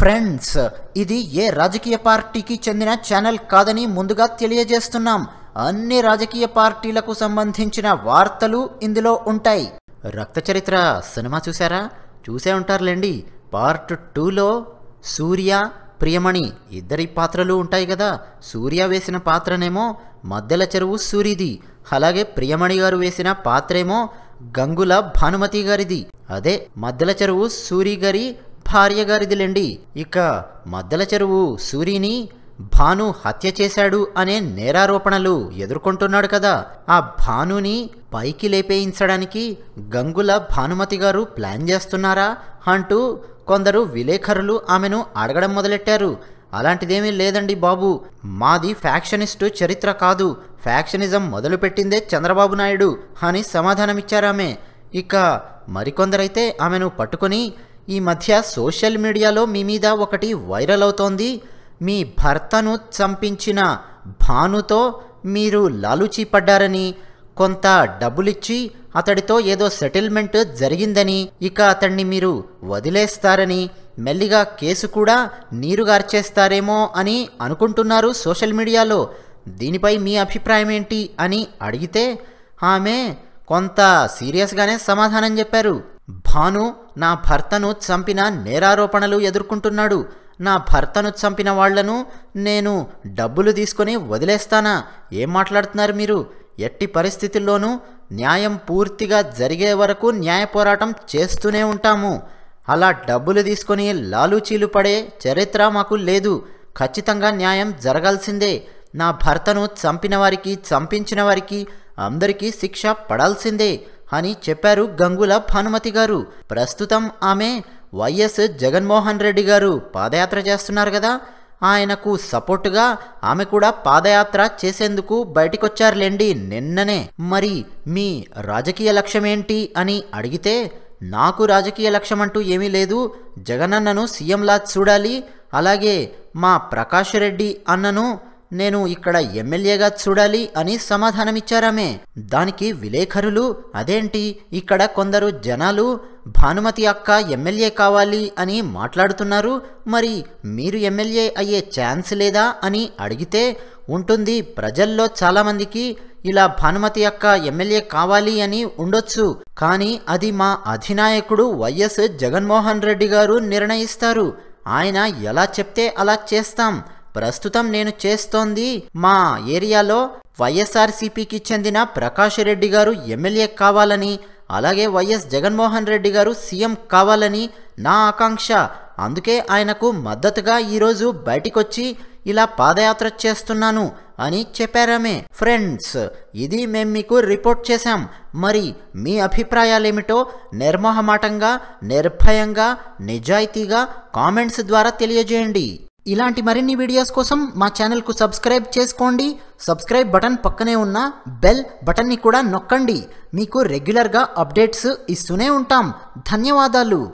friends ఇది ఏ రాజకీయ పార్టీకి చెందిన ఛానల్ కాదని ముందుగా తెలియజేస్తున్నాం అన్ని రాజకీయ పార్టీలకు సంబంధించిన వార్తలు ఇందులో ఉంటాయి రక్త చరిత్ర సినిమా చూసారా చూసే ఉంటారులేండి పార్ట్ టూలో సూర్య ప్రియమణి ఇద్దరి పాత్రలు ఉంటాయి కదా సూర్య వేసిన పాత్రనేమో మద్దెల చెరువు సూరిది అలాగే ప్రియమణి గారు వేసిన పాత్రేమో గంగుల భానుమతి గారిది అదే మద్దెల చెరువు సూరి గారి భార్య గారిదిలేండి ఇక మద్దల చెరువు సూరిని భాను హత్య చేశాడు అనే నేరారోపణలు ఎదుర్కొంటున్నాడు కదా ఆ భానుని పైకి లేపేయించడానికి గంగుల భానుమతి గారు ప్లాన్ చేస్తున్నారా అంటూ కొందరు విలేఖరులు ఆమెను అడగడం మొదలెట్టారు అలాంటిదేమీ లేదండి బాబు మాది ఫ్యాక్షనిస్టు చరిత్ర కాదు ఫ్యాక్షనిజం మొదలుపెట్టిందే చంద్రబాబు నాయుడు అని సమాధానమిచ్చారామె ఇక మరికొందరైతే ఆమెను పట్టుకొని ఈ మధ్య సోషల్ మీడియాలో మీ మీద ఒకటి వైరల్ అవుతోంది మీ భర్తను చంపించిన భానుతో మీరు లాలుచీ పడ్డారని కొంత డబ్బులిచ్చి అతడితో ఏదో సెటిల్మెంట్ జరిగిందని ఇక అతన్ని మీరు వదిలేస్తారని మెల్లిగా కేసు కూడా నీరుగార్చేస్తారేమో అని అనుకుంటున్నారు సోషల్ మీడియాలో దీనిపై మీ అభిప్రాయం ఏంటి అని అడిగితే ఆమె కొంత సీరియస్గానే సమాధానం చెప్పారు భాను నా భర్తను చంపిన నేరారోపణలు ఎదుర్కొంటున్నాడు నా భర్తను చంపిన వాళ్లను నేను డబ్బులు తీసుకొని వదిలేస్తానా ఏం మాట్లాడుతున్నారు మీరు ఎట్టి పరిస్థితుల్లోనూ న్యాయం పూర్తిగా జరిగే వరకు న్యాయ పోరాటం చేస్తూనే ఉంటాము అలా డబ్బులు తీసుకొని లాలూచీలు పడే చరిత్ర మాకు లేదు ఖచ్చితంగా న్యాయం జరగాల్సిందే నా భర్తను చంపిన వారికి చంపించిన వారికి అందరికీ శిక్ష పడాల్సిందే అని చెప్పారు గంగుల భానుమతి గారు ప్రస్తుతం ఆమె వైఎస్ జగన్మోహన్ రెడ్డి గారు పాదయాత్ర చేస్తున్నారు కదా ఆయనకు సపోర్టుగా ఆమె కూడా పాదయాత్ర చేసేందుకు బయటికొచ్చారులేండి నిన్ననే మరి మీ రాజకీయ లక్ష్యం ఏంటి అని అడిగితే నాకు రాజకీయ లక్ష్యం అంటూ ఏమీ లేదు జగనన్నను సీఎంలా చూడాలి అలాగే మా ప్రకాష్ రెడ్డి అన్నను నేను ఇక్కడ ఎమ్మెల్యేగా చూడాలి అని సమాధానమిచ్చారామే దానికి విలేఖరులు అదేంటి ఇక్కడ కొందరు జనాలు భానుమతి అక్క ఎమ్మెల్యే కావాలి అని మాట్లాడుతున్నారు మరి మీరు ఎమ్మెల్యే అయ్యే ఛాన్స్ లేదా అని అడిగితే ఉంటుంది ప్రజల్లో చాలామందికి ఇలా భానుమతి అక్క ఎమ్మెల్యే కావాలి అని ఉండొచ్చు కానీ అది మా అధినాయకుడు వైఎస్ జగన్మోహన్ రెడ్డి గారు నిర్ణయిస్తారు ఆయన ఎలా చెప్తే అలా చేస్తాం ప్రస్తుతం నేను చేస్తోంది మా ఏరియాలో వైఎస్ఆర్సీపీకి చెందిన ప్రకాష్ రెడ్డి గారు ఎమ్మెల్యే కావాలని అలాగే వైఎస్ జగన్మోహన్ రెడ్డి గారు సీఎం కావాలని నా ఆకాంక్ష అందుకే ఆయనకు మద్దతుగా ఈరోజు బయటికొచ్చి ఇలా పాదయాత్ర చేస్తున్నాను అని చెప్పారమే ఫ్రెండ్స్ ఇది మేము మీకు రిపోర్ట్ చేశాం మరి మీ అభిప్రాయాలేమిటో నిర్మోహమాటంగా నిర్భయంగా నిజాయితీగా కామెంట్స్ ద్వారా తెలియజేయండి ఇలాంటి మరిన్ని వీడియోస్ కోసం మా ఛానల్కు సబ్స్క్రైబ్ చేసుకోండి సబ్స్క్రైబ్ బటన్ పక్కనే ఉన్న బెల్ బటన్ని కూడా నొక్కండి మీకు రెగ్యులర్గా అప్డేట్స్ ఇస్తూనే ఉంటాం ధన్యవాదాలు